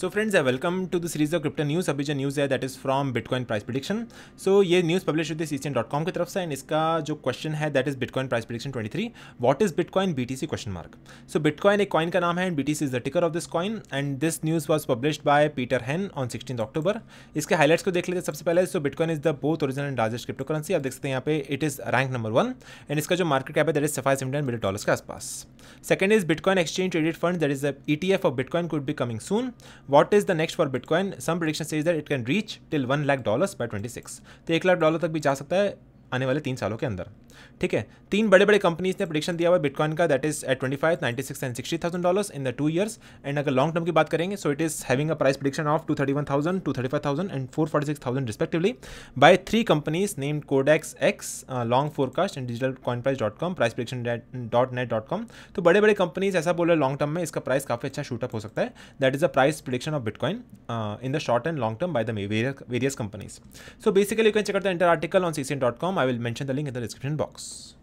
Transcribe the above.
So friends I welcome to the series of crypto news अभी जो news है that is from bitcoin price prediction so ये news publish हुई थी CCN dot com की तरफ से एंड इसका जो क्वेश्चन है that is bitcoin price prediction twenty three what is bitcoin B T C question mark so bitcoin एक कॉइन का नाम है and B T C is the ticker of this coin and this news was publish by Peter Hain on sixteen October इसके highlights को देख लेते हैं सबसे पहले so bitcoin is the both original and largest crypto currency आप देख सकते हैं यहाँ पे it is rank number one and इसका जो मार्केट कैप है दैट इज सफाई सेवन मिलियन डॉलर्स के आसपास Second is Bitcoin Exchange Traded Fund, that is the ETF of Bitcoin could be coming soon. What is the next for Bitcoin? Some prediction says that it can reach till one lakh dollars by 26. तो 1 lakh dollar तक भी जा सकता है आने वाले तीन सालों के अंदर ठीक है तीन बड़े बड़े कंपनीज ने प्रोडिक्शन दिया हुआ बिटकॉइन का that is eight twenty five ninety six and sixty thousand dollars in the two years and अगर लॉन्ग टर्म की बात करेंगे so it is having a price prediction of two thirty one thousand two thirty five thousand and four forty six thousand respectively by three companies named codex x long forecast and digital coin price dot com price prediction dot net dot com तो बड़े बड़े companies ऐसा बोल रहे long term में इसका price काफी अच्छा शूटअप हो सकता है that is a price prediction of bitcoin in the short and long term by the various companies so basically can check the entire article on C dot com I will mention the link in the description box.